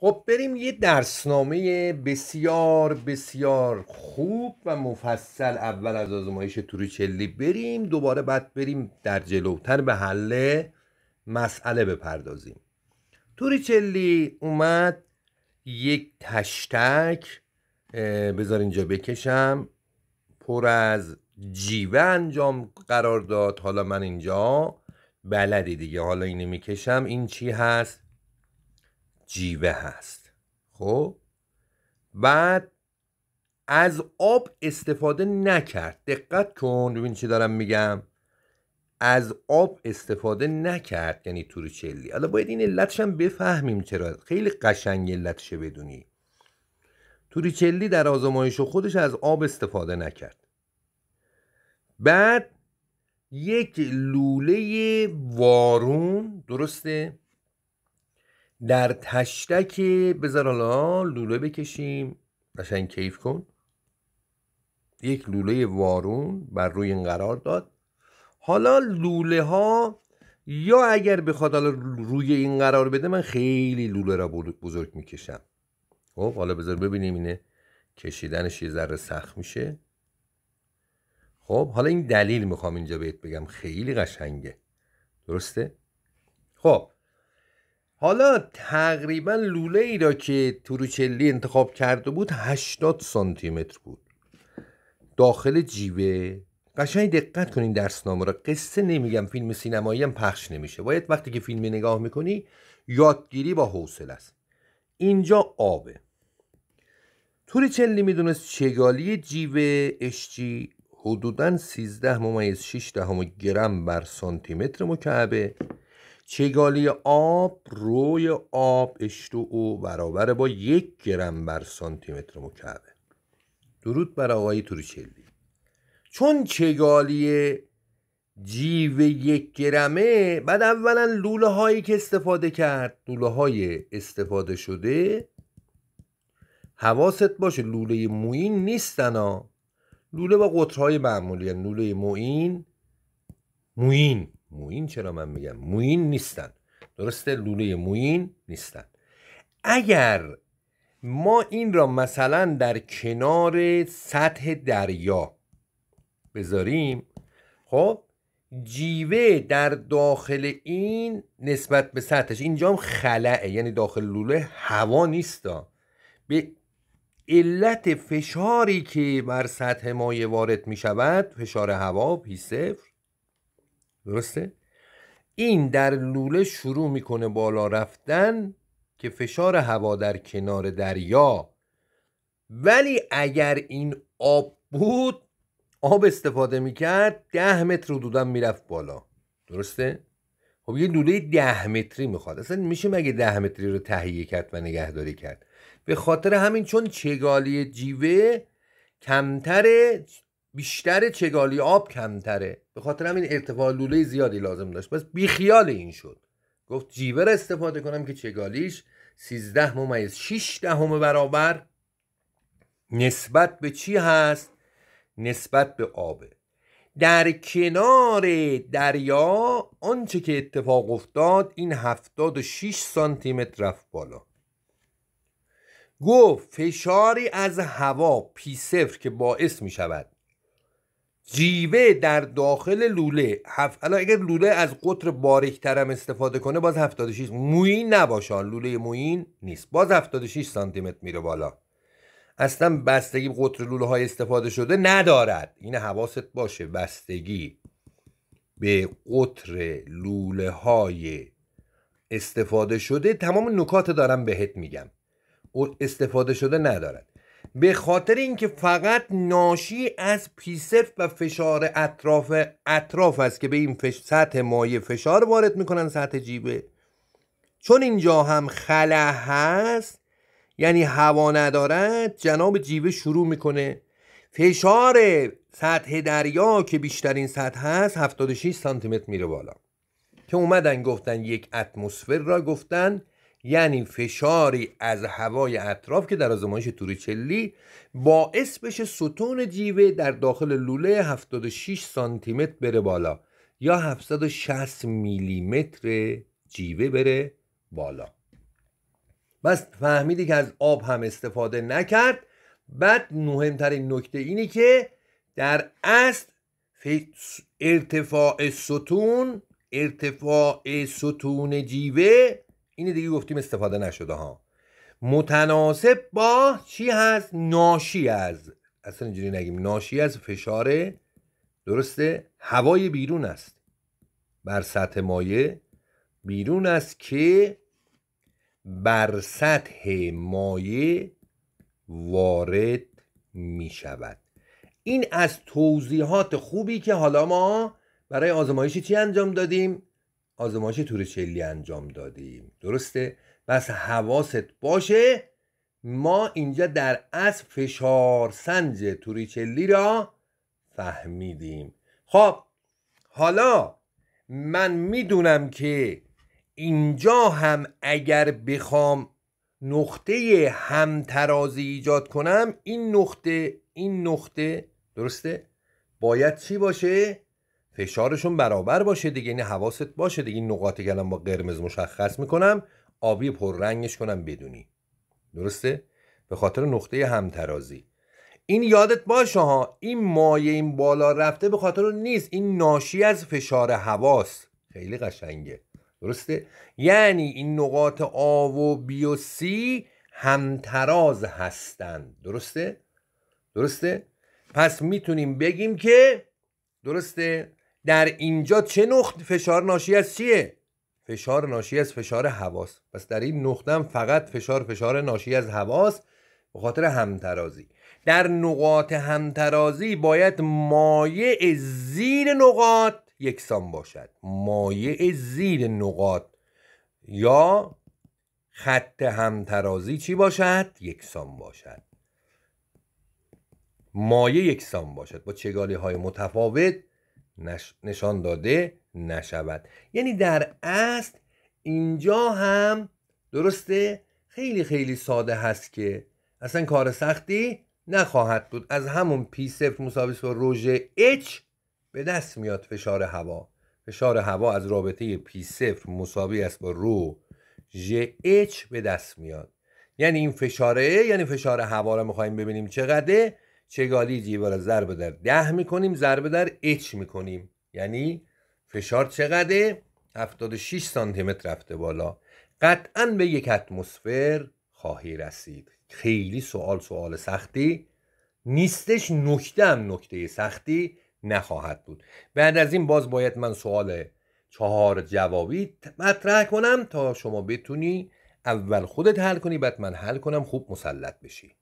خب بریم یه درسنامه بسیار بسیار خوب و مفصل اول از آزمایش توریچلی بریم دوباره بعد بریم در جلوتر به حل مسئله بپردازیم توریچلی اومد یک تشتک بذار اینجا بکشم پر از جیوه انجام قرار داد حالا من اینجا بلدی دیگه حالا اینو میکشم این چی هست جیوه هست خب بعد از آب استفاده نکرد دقت کن ببین چی دارم میگم از آب استفاده نکرد یعنی توریچلی حالا باید این علتش هم بفهمیم چرا خیلی قشنگ علتشه بدونی توریچلی در آزمایش خودش از آب استفاده نکرد بعد یک لوله وارون درسته در تشتک بذار حالا لوله بکشیم قشنگ کیف کن یک لوله وارون بر روی این قرار داد حالا لوله ها یا اگر بخواد حالا روی این قرار بده من خیلی لوله را بزرگ میکشم خب حالا بذار ببینیم اینه کشیدنش یه ذره سخت میشه خب حالا این دلیل میخوام اینجا بهت بگم خیلی قشنگه درسته خب حالا تقریبا لوله ای را که چلی انتخاب کرده بود 80 سانتی متر بود داخل جیبه قشنگ دقت کنین درسنامه را قصه نمیگم فیلم سینمایی هم پخش نمیشه باید وقتی که فیلم نگاه میکنی یادگیری با حوصله است اینجا آبه توریچلی میدونست چگالی جیوه اشجی حدوداً 13 ممیز 6 دهم گرم بر سانتی متر مکعبه چگالی آب روی آب اشتو او برابر با یک گرم بر سانتی متر مکعبه درود بر آقای توریچلی چون چگالی جیوه یک گرمه بعد اولا لوله هایی که استفاده کرد لوله های استفاده شده حواست باشه لوله موین نیستن ها لوله با قطرهای معمولی یعنی لوله موین موین موین چرا من میگم موین نیستن درسته لوله موین نیستن اگر ما این را مثلا در کنار سطح دریا بذاریم خب جیوه در داخل این نسبت به سطحش اینجا هم خلعه یعنی داخل لوله هوا نیست به علت فشاری که بر سطح مایه وارد می شود فشار هوا پی صفر درسته؟ این در لوله شروع میکنه بالا رفتن که فشار هوا در کنار دریا ولی اگر این آب بود آب استفاده میکرد ده متر حدودا میرفت بالا درسته؟ خب یه لوله ده متری میخواد اصلا میشه مگه ده متری رو تهیه کرد و نگهداری کرد به خاطر همین چون چگالی جیوه کمتره بیشتر چگالی آب کمتره به خاطر همین ارتفاع لوله زیادی لازم داشت پس بیخیال این شد گفت جیور استفاده کنم که چگالیش 13 ممیز 6 دهم برابر نسبت به چی هست نسبت به آبه در کنار دریا آنچه که اتفاق افتاد این 76 سانتی متر رفت بالا گفت فشاری از هوا پی که باعث می شود جیوه در داخل لوله هفت اگر لوله از قطر باریکترم استفاده کنه باز 76 موین نباشه لوله موین نیست باز 76 سانتی متر میره بالا اصلا بستگی قطر لوله های استفاده شده ندارد این حواست باشه بستگی به قطر لوله های استفاده شده تمام نکات دارم بهت میگم استفاده شده ندارد به خاطر اینکه فقط ناشی از پیسف و فشار اطراف اطراف است که به این سطح مایع فشار وارد میکنن سطح جیبه چون اینجا هم خله هست یعنی هوا ندارد جناب جیوه شروع میکنه فشار سطح دریا که بیشترین سطح هست 76 سانتی متر میره بالا که اومدن گفتن یک اتمسفر را گفتن یعنی فشاری از هوای اطراف که در آزمایش توریچلی باعث بشه ستون جیوه در داخل لوله 76 سانتیمتر بره بالا یا 760 میلیمتر جیوه بره بالا بس فهمیدی که از آب هم استفاده نکرد بعد مهمترین نکته اینه که در اصل ارتفاع ستون ارتفاع ستون جیوه این دیگه گفتیم استفاده نشده ها متناسب با چی هست ناشی از اصلا اینجوری نگیم ناشی از فشار درسته هوای بیرون است بر سطح مایه بیرون است که بر سطح مایه وارد می شود این از توضیحات خوبی که حالا ما برای آزمایشی چی انجام دادیم آزمایش توریچلی انجام دادیم درسته بس حواست باشه ما اینجا در اصل فشار سنج توریچلی را فهمیدیم خب حالا من میدونم که اینجا هم اگر بخوام نقطه همترازی ایجاد کنم این نقطه این نقطه درسته باید چی باشه فشارشون برابر باشه دیگه این یعنی حواست باشه دیگه این نقاطی که با قرمز مشخص میکنم آبی پررنگش کنم بدونی درسته به خاطر نقطه همترازی این یادت باشه ها این مایه این بالا رفته به خاطر نیست این ناشی از فشار هواست خیلی قشنگه درسته یعنی این نقاط آ و بی و سی همتراز هستند درسته درسته پس میتونیم بگیم که درسته در اینجا چه نقط فشار ناشی از چیه فشار ناشی از فشار هواس پس در این نقطه هم فقط فشار فشار ناشی از هواس به خاطر همترازی در نقاط همترازی باید مایع زیر نقاط یکسان باشد مایع زیر نقاط یا خط همترازی چی باشد یکسان باشد مایع یکسان باشد با چگالی های متفاوت نش... نشان داده نشود یعنی در اصل اینجا هم درسته خیلی خیلی ساده هست که اصلا کار سختی نخواهد بود از همون پی صفر مساوی با روژ اچ به دست میاد فشار هوا فشار هوا از رابطه پی صفر مساوی است با رو ژ اچ به دست میاد یعنی این فشاره یعنی فشار هوا رو میخوایم ببینیم چقدره چگالی دیوار زر ضرب در ده میکنیم ضرب در اچ میکنیم یعنی فشار چقدره 76 سانتی متر رفته بالا قطعا به یک اتمسفر خواهی رسید خیلی سوال سوال سختی نیستش نکته هم نکته سختی نخواهد بود بعد از این باز باید من سوال چهار جوابی مطرح کنم تا شما بتونی اول خودت حل کنی بعد من حل کنم خوب مسلط بشی